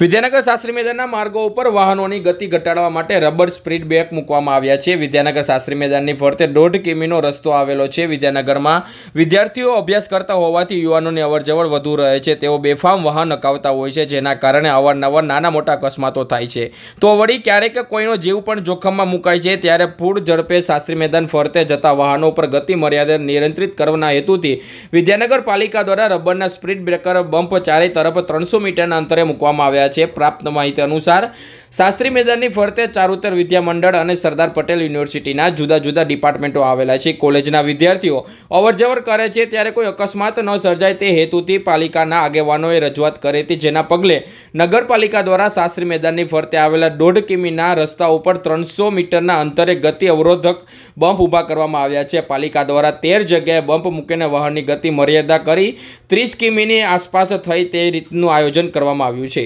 વિદ્યાનગર શાસ્ત્રી મેદાનના માર્ગો ઉપર વાહનોની ગતિ ઘટાડવા માટે રબર સ્પ્રીડ બેક મૂકવામાં આવ્યા છે વિદ્યાનગર શાસ્ત્રી મેદાનની ફરતે દોઢ કિમીનો રસ્તો આવેલો છે વિદ્યાનગરમાં વિદ્યાર્થીઓ અભ્યાસ કરતા હોવાથી યુવાનોની અવરજવર વધુ રહે છે તેઓ બેફામ વાહન અકાવતા હોય છે જેના કારણે અવારનવાર નાના મોટા અકસ્માતો થાય છે તો વળી ક્યારેક કોઈનો જીવ પણ જોખમમાં મુકાય છે ત્યારે ફૂડ ઝડપે શાસ્ત્રી મેદાન ફરતે જતા વાહનો ઉપર ગતિ મર્યાદા નિયંત્રિત કરવાના હેતુથી વિદ્યાનગર પાલિકા દ્વારા રબરના સ્પ્રીડ બ્રેકર બમ્પ ચારે તરફ ત્રણસો મીટરના અંતરે મૂકવામાં આવ્યા રહ્યા છે પ્રાપ્ત માહિતી અનુસાર શાસ્ત્રી મેદાનની ફરતે ચારુતર વિદ્યામંડળ અને સરદાર પટેલ યુનિવર્સિટીના જુદા જુદા ડિપાર્ટમેન્ટો આવેલા છે કોલેજના વિદ્યાર્થીઓ અવરજવર કરે છે ત્યારે કોઈ અકસ્માત ન સર્જાય તે હેતુથી પાલિકાના આગેવાનોએ રજૂઆત કરી હતી જેના પગલે નગરપાલિકા દ્વારા શાસ્ત્રી મેદાનની ફરતે આવેલા દોઢ કિમીના રસ્તા ઉપર ત્રણસો મીટરના અંતરે ગતિ અવરોધક બમ્પ ઊભા કરવામાં આવ્યા છે પાલિકા દ્વારા તેર જગ્યાએ બમ્પ મૂકીને વાહનની ગતિ મર્યાદા કરી ત્રીસ કિમીની આસપાસ થઈ તે રીતનું આયોજન કરવામાં આવ્યું છે